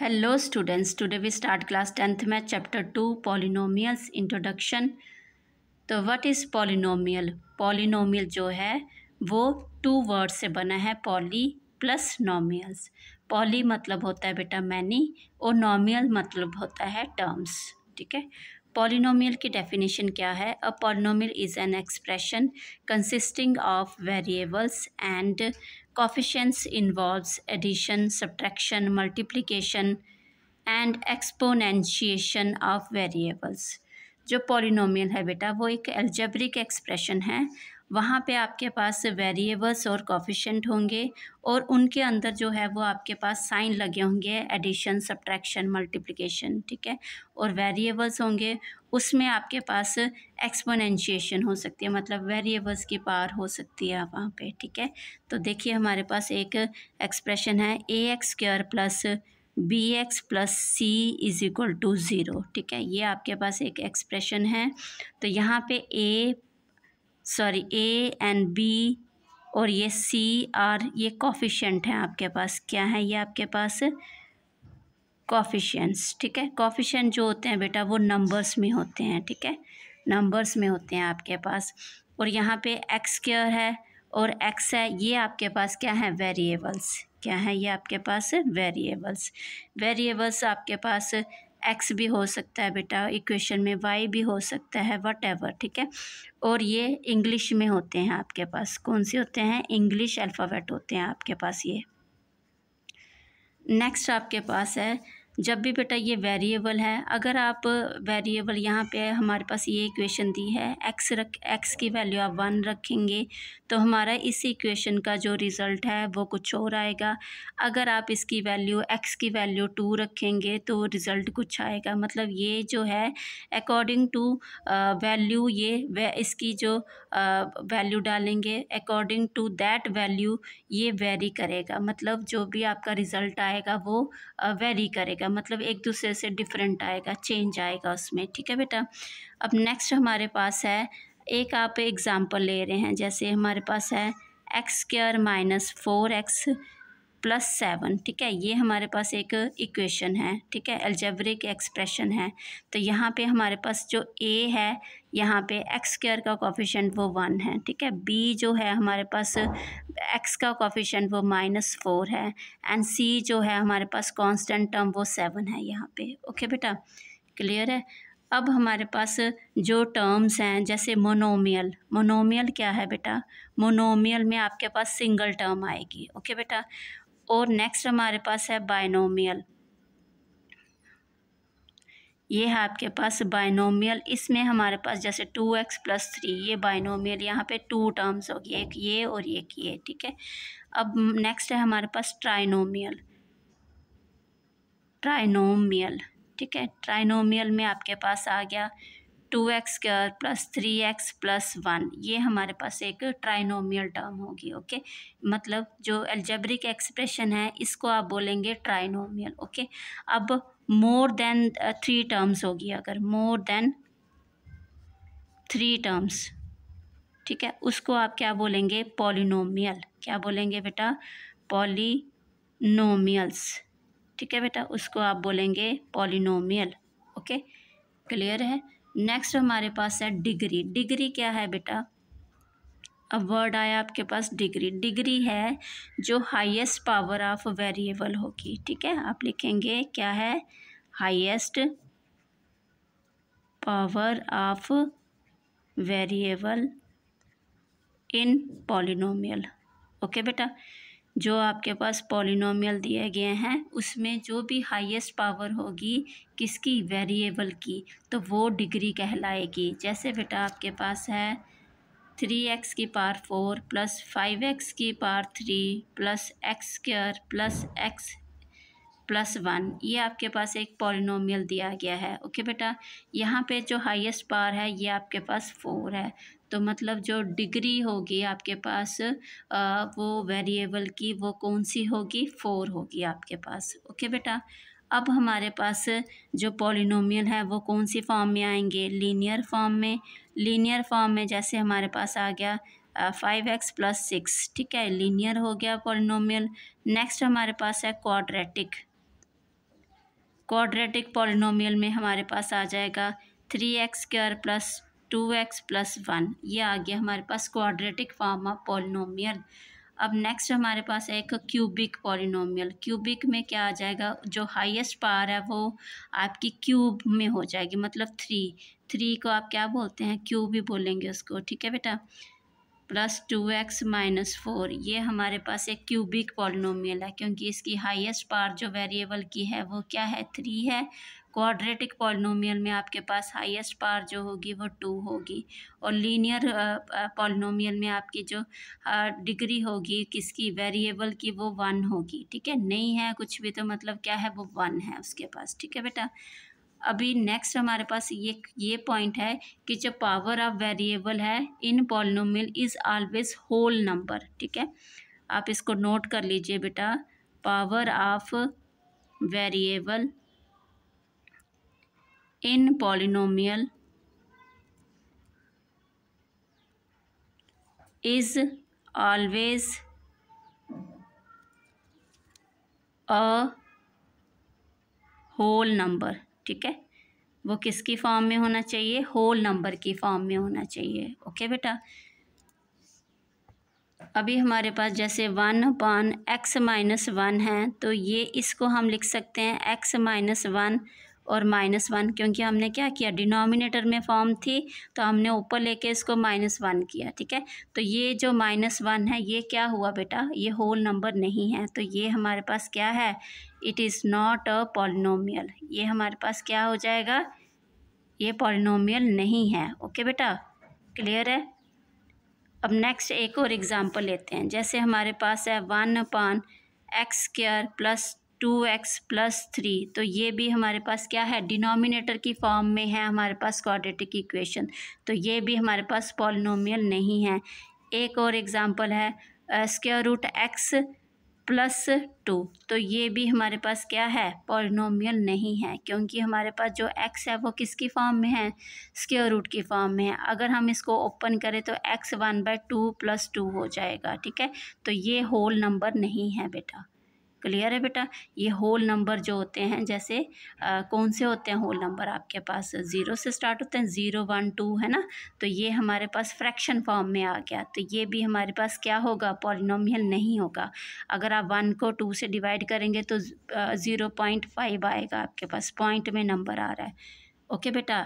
Hello students today we start class tenth में chapter two polynomials introduction तो what is polynomial polynomial जो है वो टू वर्ड से बना है पॉली प्लस नॉमियल्स पॉली मतलब होता है बेटा मैनी और नॉमियल मतलब होता है टर्म्स ठीक है पॉलिनोमियल की डेफिनेशन क्या है a polynomial is an expression consisting of variables and Coefficients involves addition, subtraction, multiplication and exponentiation of variables. जो पॉलिनोमियल है बेटा वो एक एल्जेब्रिक एक्सप्रेशन है वहाँ पे आपके पास वेरिएबल्स और कॉफिशेंट होंगे और उनके अंदर जो है वो आपके पास साइन लगे होंगे एडिशन सब्ट्रैक्शन मल्टीप्लिकेशन ठीक है और वेरिएबल्स होंगे उसमें आपके पास एक्सपोनेंशिएशन हो सकती है मतलब वेरिएबल्स की पावर हो सकती है वहाँ पे ठीक है तो देखिए हमारे पास एक एक्सप्रेशन है A x square plus B x plus C is equal to zero ठीक है ये आपके पास एक एक्सप्रेशन है तो यहाँ पे A sorry A and B और ये सी आर ये कॉफिशेंट हैं आपके पास क्या है ये आपके पास कॉफिशेंट्स ठीक है कॉफिशियंट जो होते हैं बेटा वो नंबर्स में होते हैं ठीक है नंबर्स में होते हैं आपके पास और यहाँ पे एक्स क्योर है और एक्स है ये आपके पास क्या है वेरिएबल्स क्या है ये आपके पास वेरिएबल्स वेरिएबल्स आपके पास एक्स भी हो सकता है बेटा इक्वेशन में वाई भी हो सकता है वट एवर ठीक है और ये इंग्लिश में होते हैं आपके पास कौन से होते हैं इंग्लिश अल्फ़ाबेट होते हैं आपके पास ये नेक्स्ट आपके पास है जब भी बेटा ये वेरिएबल है अगर आप वेरिएबल यहाँ पे हमारे पास ये इक्वेशन दी है एक्स रख एक्स की वैल्यू आप वन रखेंगे तो हमारा इस इक्वेशन का जो रिज़ल्ट है वो कुछ और आएगा अगर आप इसकी वैल्यू एक्स की वैल्यू टू रखेंगे तो रिज़ल्ट कुछ आएगा मतलब ये जो है अकॉर्डिंग टू वैल्यू ये वे, इसकी जो वैल्यू डालेंगे अकॉर्डिंग टू दैट वैल्यू ये वेरी करेगा मतलब जो भी आपका रिज़ल्ट आएगा वो वेरी करेगा आएगा मतलब एक दूसरे से डिफरेंट आएगा चेंज आएगा उसमें ठीक है बेटा अब नेक्स्ट हमारे पास है एक आप एग्ज़ाम्पल ले रहे हैं जैसे हमारे पास है x square minus four x plus seven ठीक है ये हमारे पास एक इक्वेशन है ठीक है एल्जेब्रिक एक्सप्रेशन है तो यहाँ पे हमारे पास जो ए है यहाँ पे एक्स स्क्र का कॉफिशेंट वो वन है ठीक है बी जो है हमारे पास एक्स का कॉफिशेंट वो माइनस फोर है एंड सी जो है हमारे पास कांस्टेंट टर्म वो सेवन है यहाँ पे ओके बेटा क्लियर है अब हमारे पास जो टर्म्स हैं जैसे मोनोमियल मोनोमियल क्या है बेटा मोनोमियल में आपके पास सिंगल टर्म आएगी ओके बेटा और नेक्स्ट हमारे पास है बायनोमियल ये है आपके पास बायनोमियल इसमें हमारे पास जैसे टू एक्स प्लस थ्री ये बायनोमियल यहाँ पे टू टर्म्स होगी एक ये और एक ये ठीक है अब नेक्स्ट है हमारे पास ट्राइनोमियल ट्राइनोमियल ठीक है ट्राइनोमियल में आपके पास आ गया two x square plus three x plus one ये हमारे पास एक ट्राइनोमियल टर्म होगी ओके मतलब जो एल्जेब्रिक एक्सप्रेशन है इसको आप बोलेंगे ट्राइनोमियल ओके अब मोर देन थ्री टर्म्स होगी अगर मोर देन थ्री टर्म्स ठीक है उसको आप क्या बोलेंगे पॉलिनोमियल क्या बोलेंगे बेटा पॉलिनोमियल्स ठीक है बेटा उसको आप बोलेंगे पॉलिनोमियल ओके क्लियर है नेक्स्ट हमारे पास है डिग्री डिग्री क्या है बेटा अब वर्ड आया आपके पास डिग्री डिग्री है जो हाईएस्ट पावर ऑफ वेरिएबल होगी ठीक है आप लिखेंगे क्या है highest power of variable in polynomial okay बेटा जो आपके पास पॉलिनोमियल दिए गए हैं उसमें जो भी हाईएस्ट पावर होगी किसकी वेरिएबल की तो वो डिग्री कहलाएगी जैसे बेटा आपके पास है थ्री एक्स की power four plus five x की power three plus x square plus x plus one ये आपके पास एक पॉलिनोमियल दिया गया है ओके बेटा यहाँ पे जो हाईएस्ट पार है ये आपके पास फोर है तो मतलब जो डिग्री होगी आपके पास आ, वो वेरिएबल की वो कौन सी होगी फोर होगी आपके पास ओके बेटा अब हमारे पास जो पॉलिनोमियल है वो कौन सी फॉर्म में आएंगे लीनियर फॉर्म में लीनियर फॉर्म में जैसे हमारे पास आ गया फाइव एक्स प्लस सिक्स ठीक है लीनियर हो गया पॉलिनोमियल नेक्स्ट हमारे पास है क्वाड्रेटिक क्वाड्रेटिक पॉलिनोमियल में हमारे पास आ जाएगा three x square plus two x plus one ये आ गया हमारे पास क्वाड्रेटिक फॉर्म ऑफ पॉलिनोमियल अब नेक्स्ट हमारे पास है एक क्यूबिक पॉलिनोमियल क्यूबिक में क्या आ जाएगा जो हाईएस्ट पावर है वो आपकी क्यूब में हो जाएगी मतलब थ्री थ्री को आप क्या बोलते हैं क्यूब ही बोलेंगे उसको ठीक है बेटा plus two x minus four ये हमारे पास एक क्यूबिक पॉलिनोमियल है क्योंकि इसकी हाईएस्ट पार जो वेरिएबल की है वो क्या है थ्री है क्वाड्रेटिक पॉलिनोमियल में आपके पास हाईएस्ट पार जो होगी वो टू होगी और लीनियर पॉलिनोमियल में आपकी जो डिग्री होगी किसकी वेरिएबल की वो वन होगी ठीक है नहीं है कुछ भी तो मतलब क्या है वो वन है उसके पास ठीक है बेटा अभी नेक्स्ट हमारे पास ये ये पॉइंट है कि जो पावर ऑफ वेरिएबल है in polynomial is always whole number ठीक है आप इसको नोट कर लीजिए बेटा power of variable in polynomial is always a whole number ठीक है वो किसकी फॉर्म में होना चाहिए होल नंबर की फॉर्म में होना चाहिए ओके बेटा अभी हमारे पास जैसे one upon x minus one है तो ये इसको हम लिख सकते हैं एक्स माइनस वन और माइनस वन क्योंकि हमने क्या किया डिनोमिनेटर में फॉर्म थी तो हमने ऊपर लेके इसको माइनस वन किया ठीक है तो ये जो माइनस वन है ये क्या हुआ बेटा ये होल नंबर नहीं है तो ये हमारे पास क्या है it is not a polynomial ये हमारे पास क्या हो जाएगा ये पॉलिनोमियल नहीं है ओके बेटा क्लियर है अब नेक्स्ट एक और एग्ज़ाम्पल लेते हैं जैसे हमारे पास है one upon x square plus two x plus three तो ये भी हमारे पास क्या है डिनोमिनेटर की फॉर्म में है हमारे पास क्वाड्रेटिक इक्वेशन तो ये भी हमारे पास पॉलिनोमियल नहीं है एक और एग्ज़ाम्पल है square root x plus two तो ये भी हमारे पास क्या है पॉलिनोमियल नहीं है क्योंकि हमारे पास जो एक्स है वो किसकी फॉर्म में है स्क्योर रूट की फॉर्म में है अगर हम इसको ओपन करें तो x one by two plus two हो जाएगा ठीक है तो ये होल नंबर नहीं है बेटा क्लियर है बेटा ये होल नंबर जो होते हैं जैसे आ, कौन से होते हैं होल नंबर आपके पास ज़ीरो से स्टार्ट होते हैं ज़ीरो वन टू है ना तो ये हमारे पास फ्रैक्शन फॉर्म में आ गया तो ये भी हमारे पास क्या होगा पॉलिनोमियल नहीं होगा अगर आप वन को टू से डिवाइड करेंगे तो ज़ीरो पॉइंट फाइव आएगा आपके पास पॉइंट में नंबर आ रहा है ओके बेटा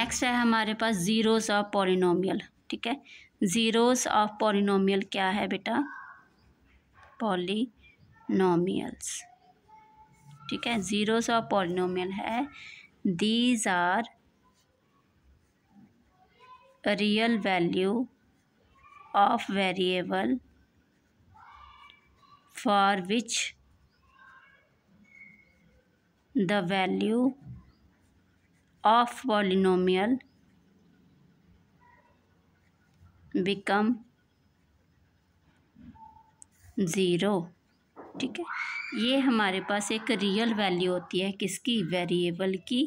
नेक्स्ट है हमारे पास ज़ीरोज़ ऑफ पॉलिनोमियल ठीक है ज़ीरोज़ ऑफ पॉलिनोमियल क्या है बेटा पॉलिनोमियल्स ठीक है ज़ीरोस ऑफ पॉलिनोमियल है these are real value of variable for which the value of polynomial become zero ठीक है ये हमारे पास एक रियल वैल्यू होती है किसकी वेरिएबल की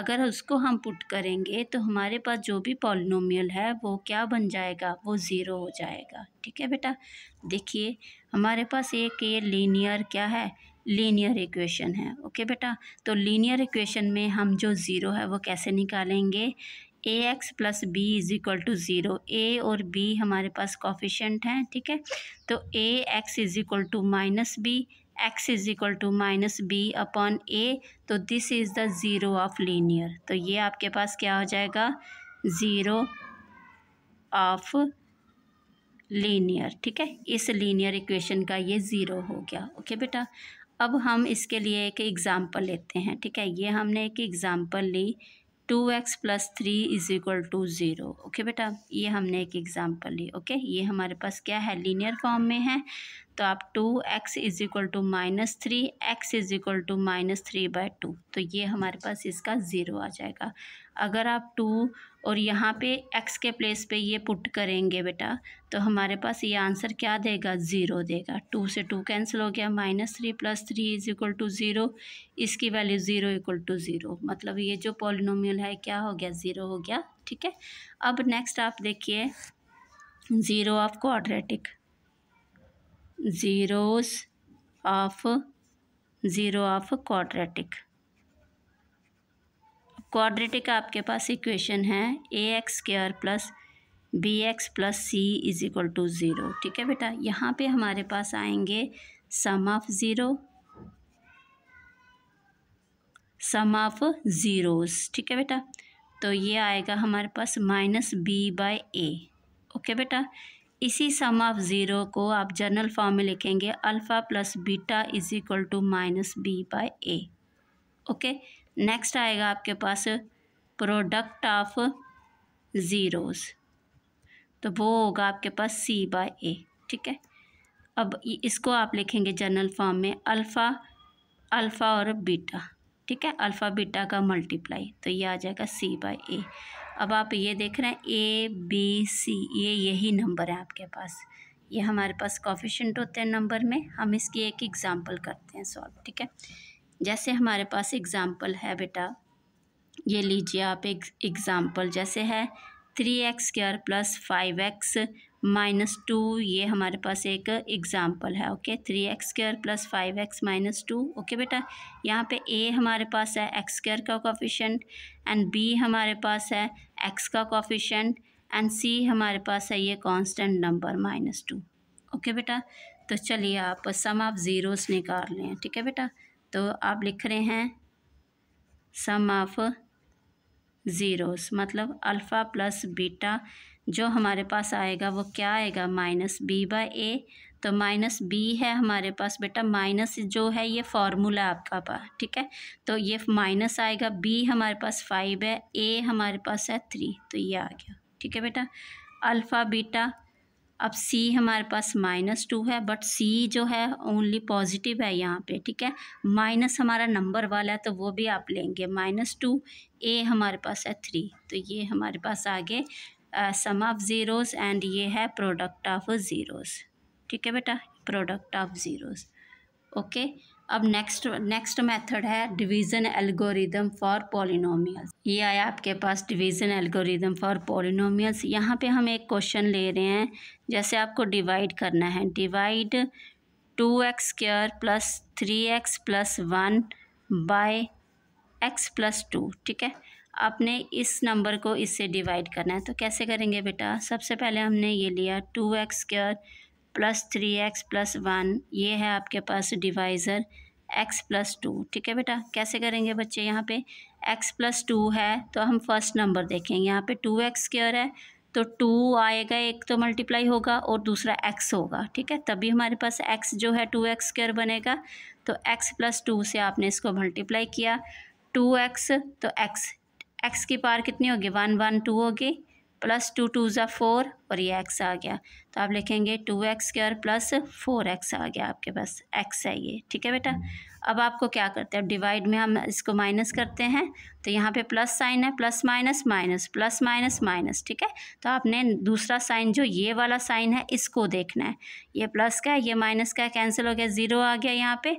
अगर उसको हम पुट करेंगे तो हमारे पास जो भी पॉलिनोमियल है वो क्या बन जाएगा वो ज़ीरो हो जाएगा ठीक है बेटा देखिए हमारे पास एक ये लीनियर क्या है लीनियर इक्वेशन है ओके बेटा तो लीनियर इक्वेशन में हम जो ज़ीरो है वो कैसे निकालेंगे A x plus B is equal to zero A और बी हमारे पास कॉफिशेंट हैं ठीक है तो A x is equal to minus B x is equal to minus B upon A तो this is the zero of linear तो ये आपके पास क्या हो जाएगा ज़ीरो ऑफ लीनियर ठीक है इस लीनियर इक्वेशन का ये ज़ीरो हो गया ओके बेटा अब हम इसके लिए एक एग्ज़ाम्पल लेते हैं ठीक है ये हमने एक एग्ज़ाम्पल ली two x plus three is equal to zero okay बेटा ये हमने एक एग्ज़ाम्पल ली ओके ये हमारे पास क्या है लीनियर फॉर्म में है तो आप two x is equal to minus three x is equal to minus three by two तो ये हमारे पास इसका ज़ीरो आ जाएगा अगर आप टू और यहाँ पे एक्स के प्लेस पे ये पुट करेंगे बेटा तो हमारे पास ये आंसर क्या देगा ज़ीरो देगा टू से टू कैंसिल हो गया minus three plus three is equal to zero इसकी value zero equal to zero मतलब ये जो पॉलिनोमियल है क्या हो गया ज़ीरो हो गया ठीक है अब नेक्स्ट आप देखिए zero of quadratic zeros of zero of quadratic quadratic आपके पास इक्वेशन है A x square plus B x plus C is equal to zero ठीक है बेटा यहाँ पे हमारे पास आएंगे sum of zero sum of zeros ठीक है बेटा तो ये आएगा हमारे पास minus B by A okay बेटा इसी सम ऑफ ज़ीरो को आप जनरल फॉर्म में लिखेंगे alpha plus beta is equal to minus B by A okay next आएगा आपके पास प्रोडक्ट ऑफ ज़ीरोज़ तो वो होगा आपके पास सी बाय ए ठीक है अब इसको आप लिखेंगे जनरल फॉर्म में अल्फ़ा अल्फ़ा और बीटा ठीक है अल्फ़ा बीटा का मल्टीप्लाई तो ये आ जाएगा सी बाय ए अब आप ये देख रहे हैं ए बी सी ये यही नंबर है आपके पास ये हमारे पास कॉफिशेंट होते हैं नंबर में हम इसकी एक एग्ज़ाम्पल करते हैं सॉल्व ठीक है जैसे हमारे पास एग्ज़ाम्पल है बेटा ये लीजिए आप एक एग्ज़ाम्पल जैसे है three x square plus five x minus two ये हमारे पास एक एग्ज़ाम्पल है okay three x square plus five x minus two okay बेटा यहाँ पे ए हमारे पास है एक्स स्क्र का कॉफिशेंट एंड बी हमारे पास है एक्स का कॉफिशेंट एंड सी हमारे पास है ये constant number minus two okay बेटा तो चलिए आप सम ऑफ ज़ीरोस निकाल लें ठीक है बेटा तो आप लिख रहे हैं सम ऑफ ज़ीरोस मतलब अल्फ़ा प्लस बीटा जो हमारे पास आएगा वो क्या आएगा माइनस बी बाय ए तो माइनस बी है हमारे पास बेटा माइनस जो है ये फार्मूला आपका पा ठीक है तो ये माइनस आएगा बी हमारे पास फाइव है ए हमारे पास है थ्री तो ये आ गया ठीक है बेटा अल्फ़ा बीटा अब सी हमारे पास माइनस टू है बट सी जो है ओनली पॉजिटिव है यहाँ पे ठीक है माइनस हमारा नंबर वाला है तो वो भी आप लेंगे माइनस टू ए हमारे पास है थ्री तो ये हमारे पास आगे सम ऑफ ज़ीरोज़ एंड ये है प्रोडक्ट ऑफ ज़ीरोज़ ठीक है बेटा प्रोडक्ट ऑफ ज़ीरोज़ ओके अब नेक्स्ट नेक्स्ट मेथड है डिवीज़न एल्गोरिदम फॉर पोलिनोमियल्स ये आया आपके पास डिवीज़न एल्गोरिदम फॉर पोलिनोमियल्स यहाँ पे हम एक क्वेश्चन ले रहे हैं जैसे आपको डिवाइड करना है divide two x square plus three x plus one by x plus two ठीक है आपने इस नंबर को इससे डिवाइड करना है तो कैसे करेंगे बेटा सबसे पहले हमने ये लिया two x square plus three x plus one ये है आपके पास डिवाइज़र एक्स प्लस टू ठीक है बेटा कैसे करेंगे बच्चे यहाँ पे एक्स प्लस टू है तो हम फर्स्ट नंबर देखेंगे यहाँ पे टू एक्स स्क्र है तो टू आएगा एक तो मल्टीप्लाई होगा और दूसरा एक्स होगा ठीक है तभी हमारे पास एक्स जो है टू एक्स स्क्र बनेगा तो एक्स प्लस टू से आपने इसको मल्टीप्लाई किया टू एक्स तो एक्स एक्स की पावर कितनी होगी वन वन टू होगी प्लस टू टू ज़ा फोर और ये एक्स आ गया तो आप लिखेंगे two x square plus four x आ गया आपके पास एक्स है ये ठीक है बेटा अब आपको क्या करते हैं अब डिवाइड में हम इसको माइनस करते हैं तो यहाँ पे प्लस साइन है plus minus minus plus minus minus ठीक है तो आपने दूसरा साइन जो ये वाला साइन है इसको देखना है ये प्लस का है ये माइनस का कैंसिल हो गया ज़ीरो आ गया यहाँ पर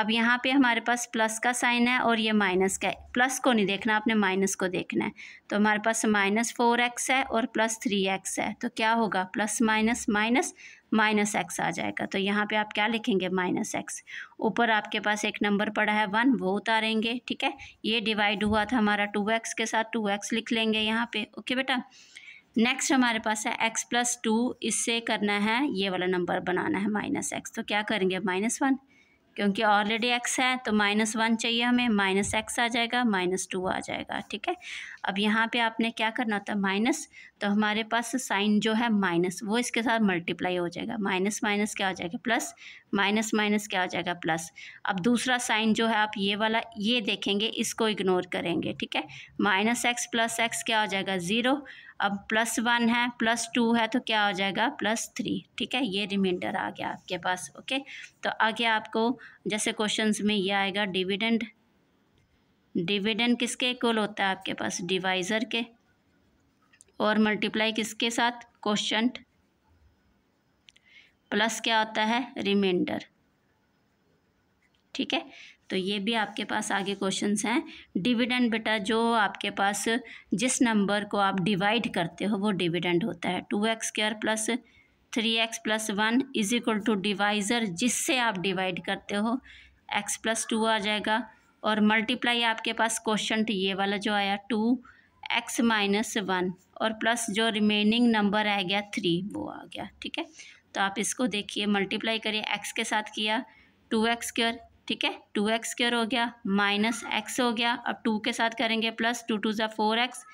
अब यहाँ पे हमारे पास प्लस का साइन है और ये माइनस का प्लस को नहीं देखना आपने माइनस को देखना है तो हमारे पास माइनस फोर एक्स है और प्लस थ्री एक्स है तो क्या होगा plus minus minus minus x आ जाएगा तो यहाँ पे आप क्या लिखेंगे माइनस एक्स ऊपर आपके पास एक नंबर पड़ा है वन वो उतारेंगे ठीक है ये डिवाइड हुआ था हमारा टू एक्स के साथ टू एक्स लिख लेंगे यहाँ पे ओके बेटा नेक्स्ट हमारे पास है एक्स प्लस टू इससे करना है ये वाला नंबर बनाना है माइनस एक्स तो क्या करेंगे माइनस वन क्योंकि ऑलरेडी एक्स है तो माइनस वन चाहिए हमें माइनस एक्स आ जाएगा माइनस टू आ जाएगा ठीक है अब यहाँ पे आपने क्या करना होता है माइनस तो हमारे पास साइन जो है माइनस वो इसके साथ मल्टीप्लाई हो जाएगा माइनस माइनस क्या हो जाएगा प्लस माइनस माइनस क्या हो जाएगा प्लस अब दूसरा साइन जो है आप ये वाला ये देखेंगे इसको इग्नोर करेंगे ठीक है माइनस एक्स प्लस एक्स क्या हो जाएगा ज़ीरो अब प्लस वन है प्लस टू है तो क्या हो जाएगा प्लस थ्री ठीक है ये रिमाइंडर आ गया आपके पास ओके तो आगे आपको जैसे क्वेश्चंस में ये आएगा डिविडेंड डिविडेंड किसके इक्वल होता है आपके पास डिवाइज़र के और मल्टीप्लाई किसके साथ क्वेश्चन प्लस क्या होता है रिमाइंडर ठीक है तो ये भी आपके पास आगे क्वेश्चंस हैं डिविडेंड बेटा जो आपके पास जिस नंबर को आप डिवाइड करते हो वो डिविडेंड होता है two x square plus three x plus one is equal to divisor जिससे आप डिवाइड करते हो एक्स प्लस टू आ जाएगा और मल्टीप्लाई आपके पास क्वेश्चन तो ये वाला जो आया टू एक्स माइनस वन और प्लस जो रिमेनिंग नंबर आ गया थ्री वो आ गया ठीक है तो आप इसको देखिए मल्टीप्लाई करिए एक्स के साथ किया टू एक्स क्योर ठीक है टू एक्स स्क्र हो गया माइनस एक्स हो गया अब टू के साथ करेंगे प्लस टू टू ज़ा फोर एक्स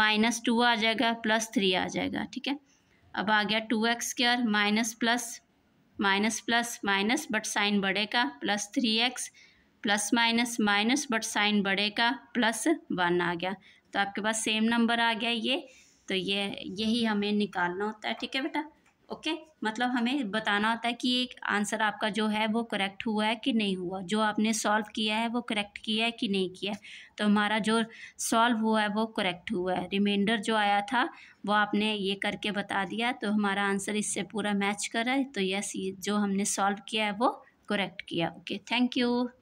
माइनस टू आ जाएगा प्लस थ्री आ जाएगा ठीक है अब आ गया two x square minus plus minus plus minus but sign बढ़ेगा plus three x plus minus minus but sign बढ़ेगा प्लस वन आ गया तो आपके पास सेम नंबर आ गया ये तो ये यही हमें निकालना होता है ठीक है बेटा ओके मतलब हमें बताना होता है कि एक आंसर आपका जो है वो करेक्ट हुआ है कि नहीं हुआ जो आपने सॉल्व किया है वो करेक्ट किया है कि नहीं किया है तो हमारा जो सॉल्व हुआ है वो करेक्ट हुआ है रिमाइंडर जो आया था वो आपने ये करके बता दिया तो हमारा आंसर इससे पूरा मैच कर रहा है तो यस जो हमने सॉल्व किया है वो करेक्ट किया ओके थैंक यू